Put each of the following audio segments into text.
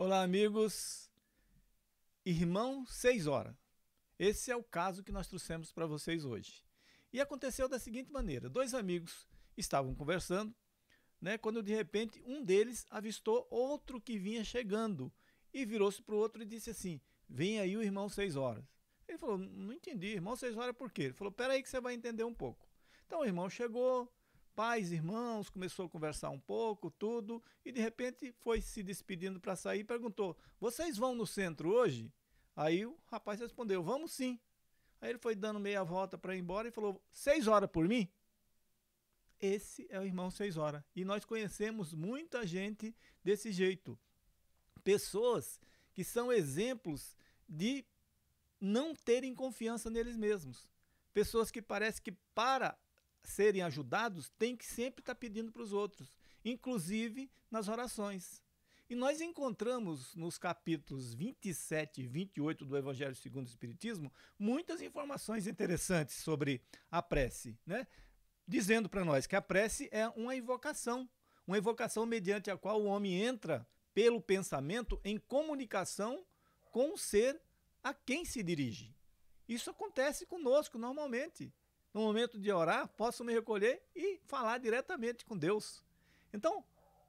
Olá, amigos. Irmão 6 horas. Esse é o caso que nós trouxemos para vocês hoje. E aconteceu da seguinte maneira: dois amigos estavam conversando, né, quando de repente um deles avistou outro que vinha chegando e virou-se para o outro e disse assim: Vem aí o irmão 6 horas. Ele falou: Não entendi, irmão 6 horas por quê? Ele falou: Pera aí que você vai entender um pouco. Então o irmão chegou, pais, irmãos, começou a conversar um pouco, tudo, e de repente foi se despedindo para sair e perguntou: Vocês vão no centro hoje? Aí o rapaz respondeu: Vamos sim. Aí ele foi dando meia volta para ir embora e falou: Seis horas por mim? Esse é o irmão Seis Horas. E nós conhecemos muita gente desse jeito. Pessoas que são exemplos de não terem confiança neles mesmos. Pessoas que parece que para serem ajudados, tem que sempre estar tá pedindo para os outros, inclusive nas orações. E nós encontramos nos capítulos 27 e 28 do Evangelho segundo o Espiritismo muitas informações interessantes sobre a prece, né? dizendo para nós que a prece é uma invocação, uma invocação mediante a qual o homem entra pelo pensamento em comunicação com o ser a quem se dirige. Isso acontece conosco normalmente no momento de orar, posso me recolher e falar diretamente com Deus. Então,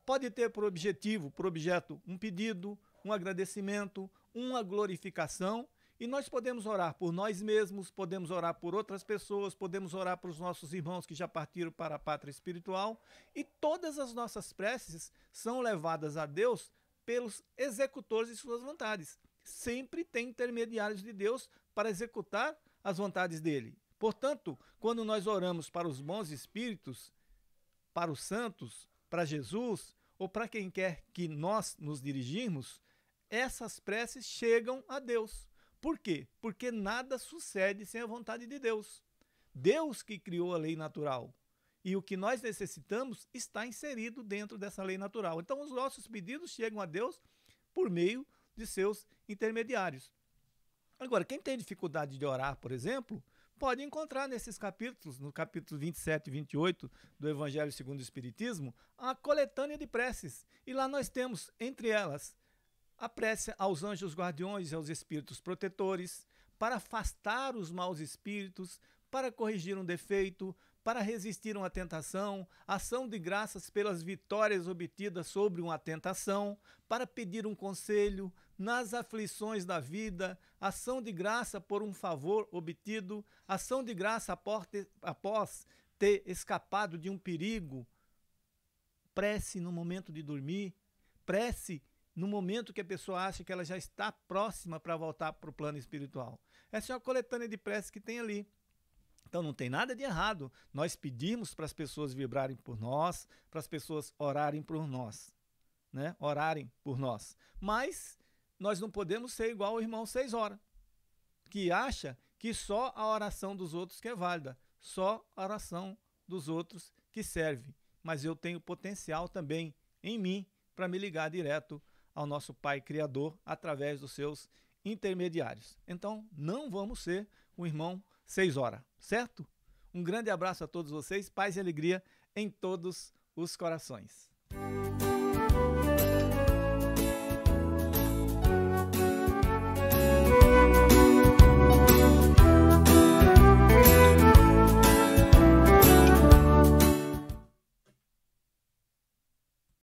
pode ter por objetivo, por objeto, um pedido, um agradecimento, uma glorificação. E nós podemos orar por nós mesmos, podemos orar por outras pessoas, podemos orar para os nossos irmãos que já partiram para a pátria espiritual. E todas as nossas preces são levadas a Deus pelos executores de suas vontades. Sempre tem intermediários de Deus para executar as vontades dele. Portanto, quando nós oramos para os bons espíritos, para os santos, para Jesus ou para quem quer que nós nos dirigirmos, essas preces chegam a Deus. Por quê? Porque nada sucede sem a vontade de Deus. Deus que criou a lei natural. E o que nós necessitamos está inserido dentro dessa lei natural. Então, os nossos pedidos chegam a Deus por meio de seus intermediários. Agora, quem tem dificuldade de orar, por exemplo, pode encontrar nesses capítulos, no capítulo 27 e 28 do Evangelho segundo o Espiritismo, a coletânea de preces. E lá nós temos, entre elas, a prece aos anjos guardiões e aos espíritos protetores, para afastar os maus espíritos, para corrigir um defeito, para resistir a uma tentação, ação de graças pelas vitórias obtidas sobre uma tentação, para pedir um conselho nas aflições da vida, ação de graça por um favor obtido, ação de graça após ter escapado de um perigo, prece no momento de dormir, prece no momento que a pessoa acha que ela já está próxima para voltar para o plano espiritual. Essa é uma coletânea de preces que tem ali. Então não tem nada de errado nós pedimos para as pessoas vibrarem por nós, para as pessoas orarem por nós, né? Orarem por nós. Mas nós não podemos ser igual o irmão seis horas, que acha que só a oração dos outros que é válida, só a oração dos outros que serve. Mas eu tenho potencial também em mim para me ligar direto ao nosso Pai Criador através dos seus intermediários. Então, não vamos ser o irmão 6 horas, certo? Um grande abraço a todos vocês, paz e alegria em todos os corações.